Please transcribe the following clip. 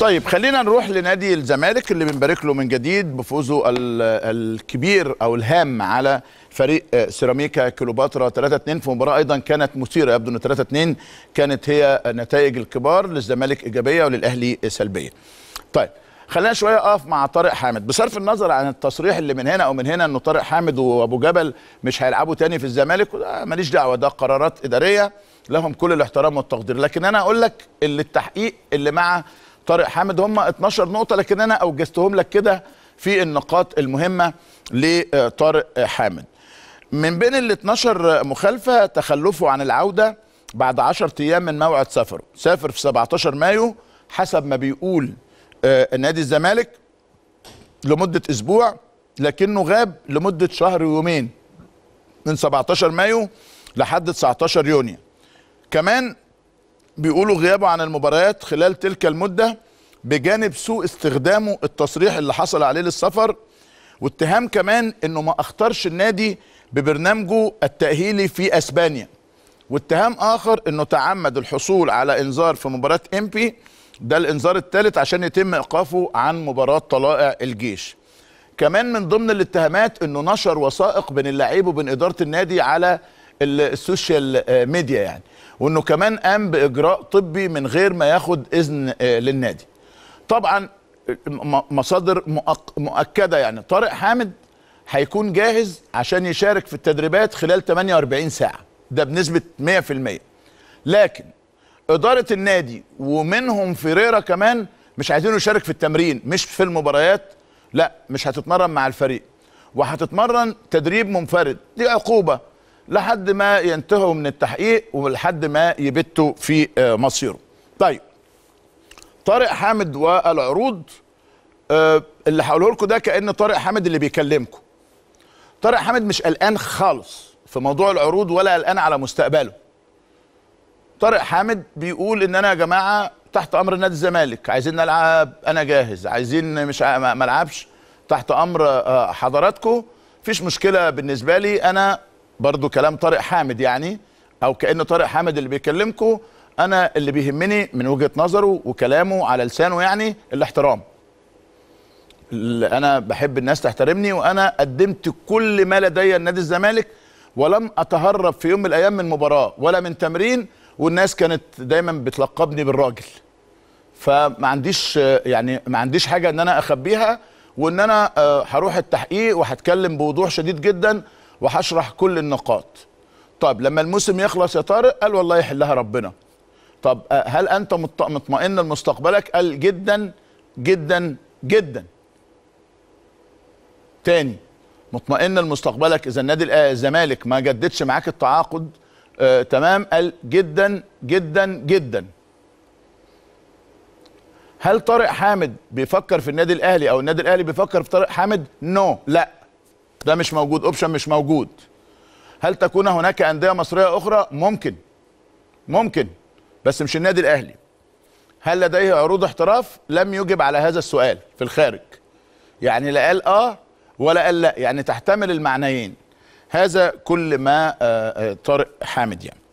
طيب خلينا نروح لنادي الزمالك اللي بنبارك له من جديد بفوزه الكبير او الهام على فريق آه، سيراميكا كليوباترا 3 2 في مباراه ايضا كانت مثيره يبدو ان 3 2 كانت هي آه، نتائج الكبار للزمالك ايجابيه وللاهلي سلبيه. طيب خلينا شويه اقف مع طارق حامد بصرف النظر عن التصريح اللي من هنا او من هنا انه طارق حامد وابو جبل مش هيلعبوا تاني في الزمالك ماليش دعوه ده قرارات اداريه لهم كل الاحترام والتقدير لكن انا اقول لك اللي التحقيق اللي مع طارق حامد هم 12 نقطه لكن انا اوجزتهم لك كده في النقاط المهمه لطارق حامد من بين ال 12 مخالفه تخلفه عن العوده بعد 10 ايام من موعد سفره سافر في 17 مايو حسب ما بيقول آه، نادي الزمالك لمده اسبوع لكنه غاب لمده شهر ويومين من 17 مايو لحد 19 يونيو كمان بيقولوا غيابه عن المباريات خلال تلك المده بجانب سوء استخدامه التصريح اللي حصل عليه للسفر واتهام كمان انه ما اختارش النادي ببرنامجه التاهيلي في اسبانيا واتهام اخر انه تعمد الحصول على انذار في مباراه امبي ده الانذار الثالث عشان يتم ايقافه عن مباراه طلائع الجيش كمان من ضمن الاتهامات انه نشر وثائق بين اللعيب وبين اداره النادي على السوشيال آه، ميديا يعني وانه كمان قام باجراء طبي من غير ما ياخد اذن آه، للنادي طبعا مصادر مؤكده يعني طارق حامد هيكون جاهز عشان يشارك في التدريبات خلال 48 ساعه ده بنسبه 100% لكن اداره النادي ومنهم فيريرا كمان مش عايزينه يشارك في التمرين مش في المباريات لا مش هتتمرن مع الفريق وهتتمرن تدريب منفرد دي عقوبه لحد ما ينتهوا من التحقيق ولحد ما يبتوا في آه، مصيره طيب طارق حامد والعروض آه، اللي هقوله لكم ده كان طارق حامد اللي بيكلمكم طارق حامد مش قلقان خالص في موضوع العروض ولا قلقان على مستقبله طارق حامد بيقول ان انا يا جماعه تحت امر نادي الزمالك عايزين نلعب انا جاهز عايزين مش ما العبش تحت امر آه، حضراتكم مفيش مشكله بالنسبه لي انا برضو كلام طارق حامد يعني او كان طارق حامد اللي بيكلمكم انا اللي بيهمني من وجهه نظره وكلامه على لسانه يعني الاحترام انا بحب الناس تحترمني وانا قدمت كل ما لدي النادي الزمالك ولم اتهرب في يوم من الايام من مباراه ولا من تمرين والناس كانت دايما بتلقبني بالراجل فما عنديش يعني ما عنديش حاجه ان انا اخبيها وان انا آه، هروح التحقيق وهتكلم بوضوح شديد جدا وهشرح كل النقاط طب لما الموسم يخلص يا طارق قال والله يحلها ربنا طب آه، هل انت مطمئن لمستقبلك قال جدا جدا جدا تاني مطمئن لمستقبلك اذا النادي آه، الزمالك ما جددش معاك التعاقد آه تمام قال جدا جدا جدا هل طارق حامد بيفكر في النادي الاهلي او النادي الاهلي بيفكر في طارق حامد نو no. لا ده مش موجود اوبشن مش موجود هل تكون هناك انديه مصريه اخرى ممكن ممكن بس مش النادي الاهلي هل لديه عروض احتراف لم يجب على هذا السؤال في الخارج يعني لا قال اه ولا قال لا يعني تحتمل المعنيين هذا كل ما آه، آه، طارق حامد يعني